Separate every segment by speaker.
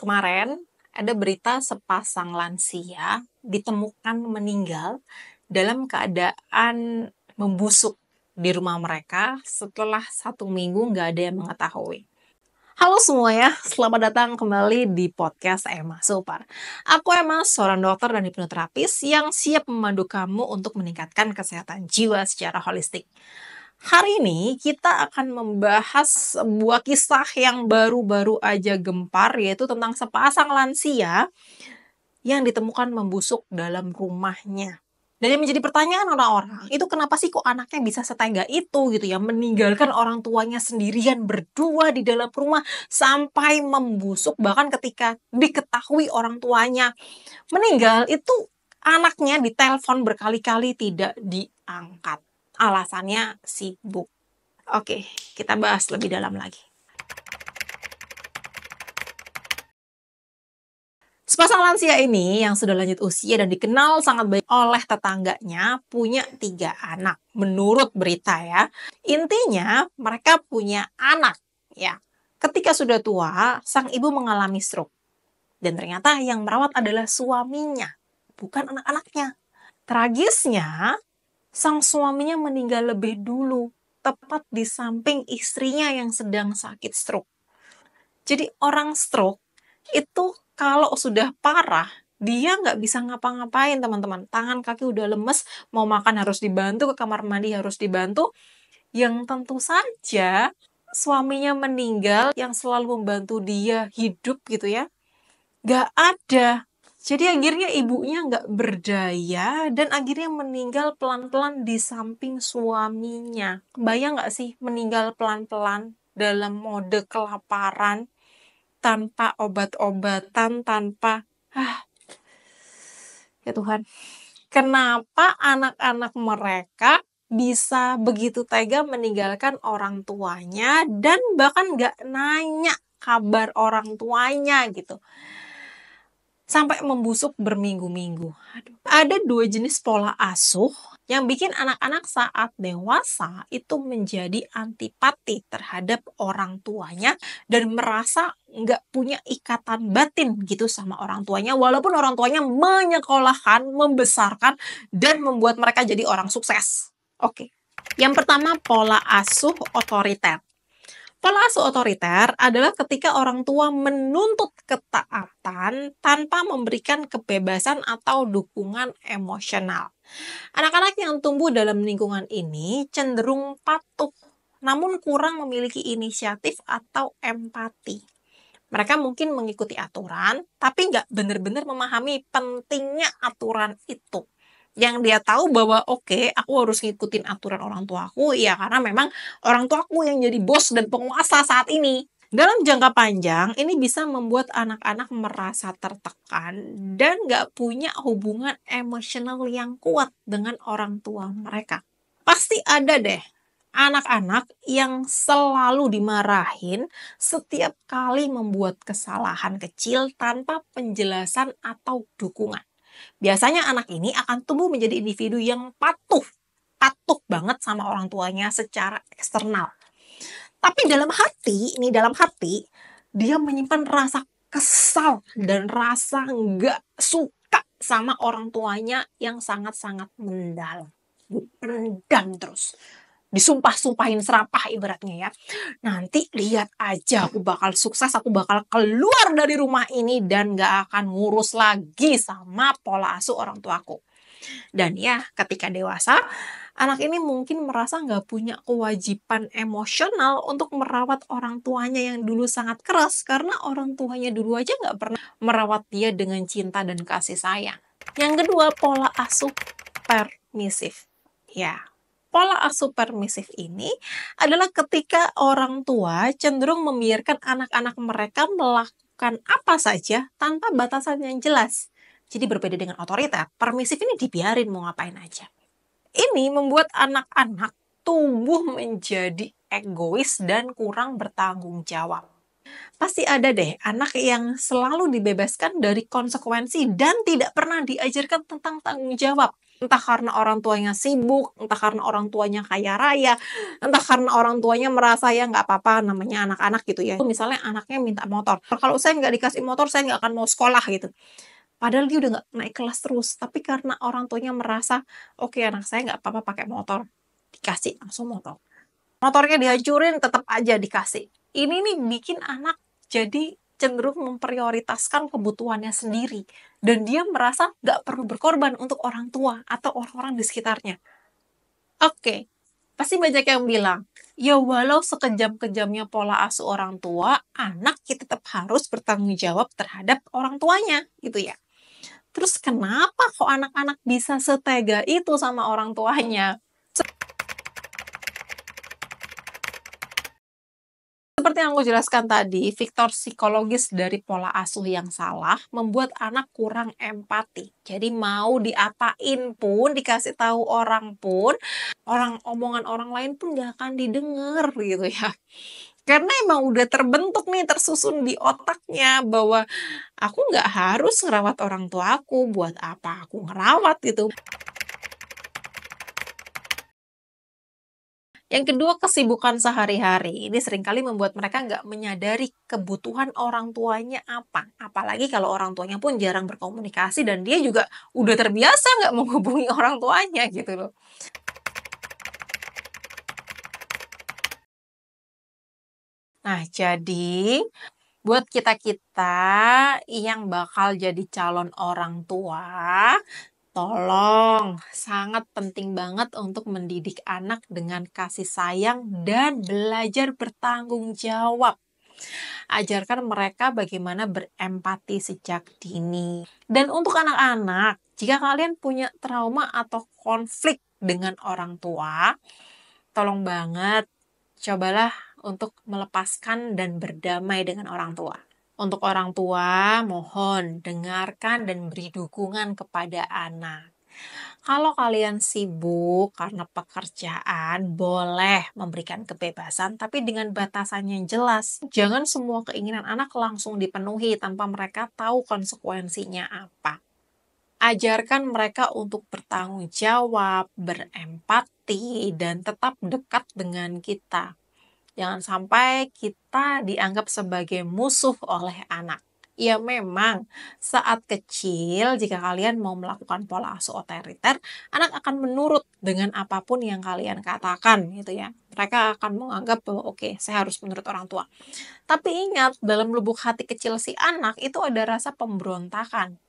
Speaker 1: kemarin ada berita sepasang lansia ditemukan meninggal dalam keadaan membusuk di rumah mereka setelah satu minggu nggak ada yang mengetahui. Halo semuanya, selamat datang kembali di podcast Emma Super. Aku Emma, seorang dokter dan hipnoterapis yang siap memandu kamu untuk meningkatkan kesehatan jiwa secara holistik. Hari ini kita akan membahas sebuah kisah yang baru-baru aja gempar yaitu tentang sepasang lansia yang ditemukan membusuk dalam rumahnya. Dan yang menjadi pertanyaan orang-orang, itu kenapa sih kok anaknya bisa setega itu gitu ya, meninggalkan orang tuanya sendirian berdua di dalam rumah sampai membusuk bahkan ketika diketahui orang tuanya meninggal itu anaknya ditelepon berkali-kali tidak diangkat alasannya sibuk. Oke, kita bahas lebih dalam lagi. Sepasang lansia ini yang sudah lanjut usia dan dikenal sangat baik oleh tetangganya punya tiga anak, menurut berita ya. Intinya mereka punya anak ya. Ketika sudah tua, sang ibu mengalami stroke. Dan ternyata yang merawat adalah suaminya, bukan anak-anaknya. Tragisnya, sang suaminya meninggal lebih dulu, tepat di samping istrinya yang sedang sakit stroke. Jadi orang stroke itu kalau sudah parah, dia nggak bisa ngapa-ngapain teman-teman. Tangan kaki udah lemes, mau makan harus dibantu, ke kamar mandi harus dibantu. Yang tentu saja suaminya meninggal yang selalu membantu dia hidup gitu ya. Nggak ada jadi akhirnya ibunya nggak berdaya dan akhirnya meninggal pelan-pelan di samping suaminya. Bayang nggak sih meninggal pelan-pelan dalam mode kelaparan tanpa obat-obatan, tanpa ah, ya Tuhan. Kenapa anak-anak mereka bisa begitu tega meninggalkan orang tuanya dan bahkan nggak nanya kabar orang tuanya gitu sampai membusuk berminggu-minggu. Ada dua jenis pola asuh yang bikin anak-anak saat dewasa itu menjadi antipati terhadap orang tuanya dan merasa nggak punya ikatan batin gitu sama orang tuanya walaupun orang tuanya menyekolahkan, membesarkan, dan membuat mereka jadi orang sukses. Oke, yang pertama pola asuh otoriter. Pola asuh otoriter adalah ketika orang tua menuntut ketaatan tanpa memberikan kebebasan atau dukungan emosional. Anak-anak yang tumbuh dalam lingkungan ini cenderung patuh, namun kurang memiliki inisiatif atau empati. Mereka mungkin mengikuti aturan, tapi nggak benar-benar memahami pentingnya aturan itu yang dia tahu bahwa oke okay, aku harus ngikutin aturan orang tuaku ya karena memang orang tuaku yang jadi bos dan penguasa saat ini dalam jangka panjang ini bisa membuat anak-anak merasa tertekan dan nggak punya hubungan emosional yang kuat dengan orang tua mereka pasti ada deh anak-anak yang selalu dimarahin setiap kali membuat kesalahan kecil tanpa penjelasan atau dukungan biasanya anak ini akan tumbuh menjadi individu yang patuh, patuh banget sama orang tuanya secara eksternal. Tapi dalam hati, ini dalam hati, dia menyimpan rasa kesal dan rasa nggak suka sama orang tuanya yang sangat-sangat mendalam. Pendam terus disumpah-sumpahin serapah ibaratnya ya. Nanti lihat aja aku bakal sukses, aku bakal keluar dari rumah ini dan gak akan ngurus lagi sama pola asuh orang tuaku. Dan ya, ketika dewasa, anak ini mungkin merasa nggak punya kewajiban emosional untuk merawat orang tuanya yang dulu sangat keras karena orang tuanya dulu aja nggak pernah merawat dia dengan cinta dan kasih sayang. Yang kedua, pola asuh permisif. Ya, pola asuh permisif ini adalah ketika orang tua cenderung membiarkan anak-anak mereka melakukan apa saja tanpa batasan yang jelas. Jadi berbeda dengan otoriter, permisif ini dibiarin mau ngapain aja. Ini membuat anak-anak tumbuh menjadi egois dan kurang bertanggung jawab. Pasti ada deh anak yang selalu dibebaskan dari konsekuensi dan tidak pernah diajarkan tentang tanggung jawab entah karena orang tuanya sibuk, entah karena orang tuanya kaya raya, entah karena orang tuanya merasa ya nggak apa-apa namanya anak-anak gitu ya. Misalnya anaknya minta motor, kalau saya nggak dikasih motor saya nggak akan mau sekolah gitu. Padahal dia udah nggak naik kelas terus, tapi karena orang tuanya merasa oke okay, anak saya nggak apa-apa pakai motor, dikasih langsung motor. Motornya dihancurin tetap aja dikasih. Ini nih bikin anak jadi cenderung memprioritaskan kebutuhannya sendiri dan dia merasa nggak perlu berkorban untuk orang tua atau orang-orang di sekitarnya. Oke, pasti banyak yang bilang, ya walau sekejam-kejamnya pola asuh orang tua, anak kita ya tetap harus bertanggung jawab terhadap orang tuanya, gitu ya. Terus kenapa kok anak-anak bisa setega itu sama orang tuanya? yang aku jelaskan tadi, Victor psikologis dari pola asuh yang salah membuat anak kurang empati. Jadi mau diapain pun, dikasih tahu orang pun, orang omongan orang lain pun gak akan didengar gitu ya karena emang udah terbentuk nih tersusun di otaknya bahwa aku gak harus ngerawat orang tua aku buat apa aku ngerawat gitu Yang kedua, kesibukan sehari-hari. Ini seringkali membuat mereka nggak menyadari kebutuhan orang tuanya apa. Apalagi kalau orang tuanya pun jarang berkomunikasi dan dia juga udah terbiasa nggak menghubungi orang tuanya gitu loh. Nah, jadi buat kita-kita yang bakal jadi calon orang tua, Tolong, sangat penting banget untuk mendidik anak dengan kasih sayang dan belajar bertanggung jawab. Ajarkan mereka bagaimana berempati sejak dini. Dan untuk anak-anak, jika kalian punya trauma atau konflik dengan orang tua, tolong banget cobalah untuk melepaskan dan berdamai dengan orang tua. Untuk orang tua, mohon dengarkan dan beri dukungan kepada anak. Kalau kalian sibuk karena pekerjaan, boleh memberikan kebebasan, tapi dengan batasannya yang jelas. Jangan semua keinginan anak langsung dipenuhi tanpa mereka tahu konsekuensinya apa. Ajarkan mereka untuk bertanggung jawab, berempati, dan tetap dekat dengan kita. Jangan sampai kita dianggap sebagai musuh oleh anak. Ya memang saat kecil jika kalian mau melakukan pola asuh otoriter, anak akan menurut dengan apapun yang kalian katakan gitu ya. Mereka akan menganggap bahwa oke, okay, saya harus menurut orang tua. Tapi ingat, dalam lubuk hati kecil si anak itu ada rasa pemberontakan.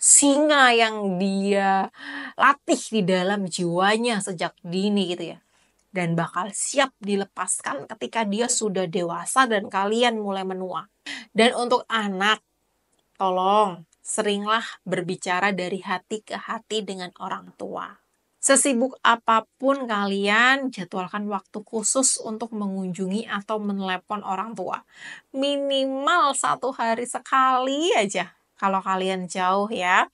Speaker 1: Singa yang dia latih di dalam jiwanya sejak dini gitu ya dan bakal siap dilepaskan ketika dia sudah dewasa dan kalian mulai menua. Dan untuk anak, tolong seringlah berbicara dari hati ke hati dengan orang tua. Sesibuk apapun kalian, jadwalkan waktu khusus untuk mengunjungi atau menelepon orang tua. Minimal satu hari sekali aja kalau kalian jauh ya.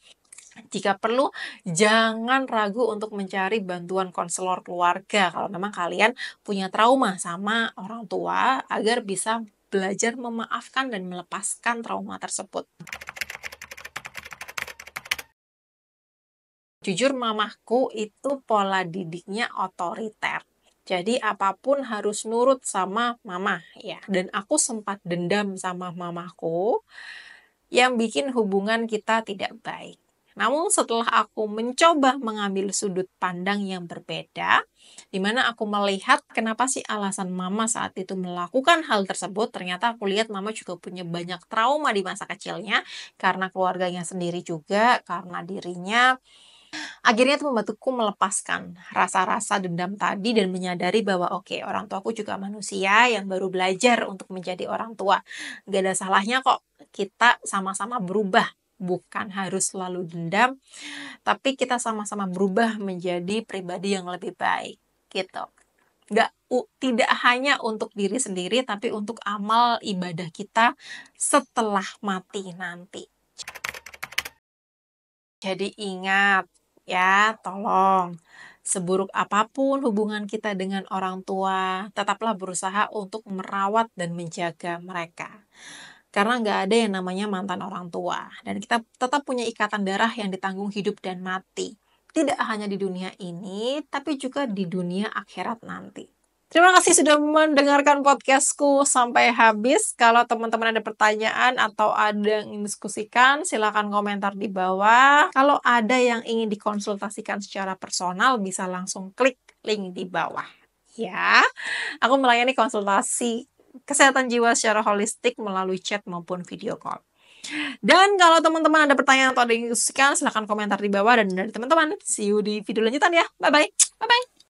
Speaker 1: Jika perlu, jangan ragu untuk mencari bantuan konselor keluarga kalau memang kalian punya trauma sama orang tua agar bisa belajar memaafkan dan melepaskan trauma tersebut. Jujur mamahku itu pola didiknya otoriter. Jadi apapun harus nurut sama mama ya. Dan aku sempat dendam sama mamaku yang bikin hubungan kita tidak baik. Hmm. Namun setelah aku mencoba mengambil sudut pandang yang berbeda, di mana aku melihat kenapa sih alasan mama saat itu melakukan hal tersebut, ternyata aku lihat mama juga punya banyak trauma di masa kecilnya karena keluarganya sendiri juga, karena dirinya Akhirnya itu membantuku melepaskan rasa-rasa dendam tadi dan menyadari bahwa oke okay, orang tuaku juga manusia yang baru belajar untuk menjadi orang tua. Gak ada salahnya kok kita sama-sama berubah bukan harus selalu dendam, tapi kita sama-sama berubah menjadi pribadi yang lebih baik gitu. Nggak, u, tidak hanya untuk diri sendiri, tapi untuk amal ibadah kita setelah mati nanti. Jadi ingat ya, tolong seburuk apapun hubungan kita dengan orang tua, tetaplah berusaha untuk merawat dan menjaga mereka karena nggak ada yang namanya mantan orang tua dan kita tetap punya ikatan darah yang ditanggung hidup dan mati tidak hanya di dunia ini tapi juga di dunia akhirat nanti Terima kasih sudah mendengarkan podcastku sampai habis. Kalau teman-teman ada pertanyaan atau ada yang ingin diskusikan, silakan komentar di bawah. Kalau ada yang ingin dikonsultasikan secara personal, bisa langsung klik link di bawah. Ya, aku melayani konsultasi kesehatan jiwa secara holistik melalui chat maupun video call. Dan kalau teman-teman ada pertanyaan atau ada yang diusulkan, silahkan komentar di bawah. Dan dari teman-teman, see you di video lanjutan ya. Bye-bye. Bye-bye.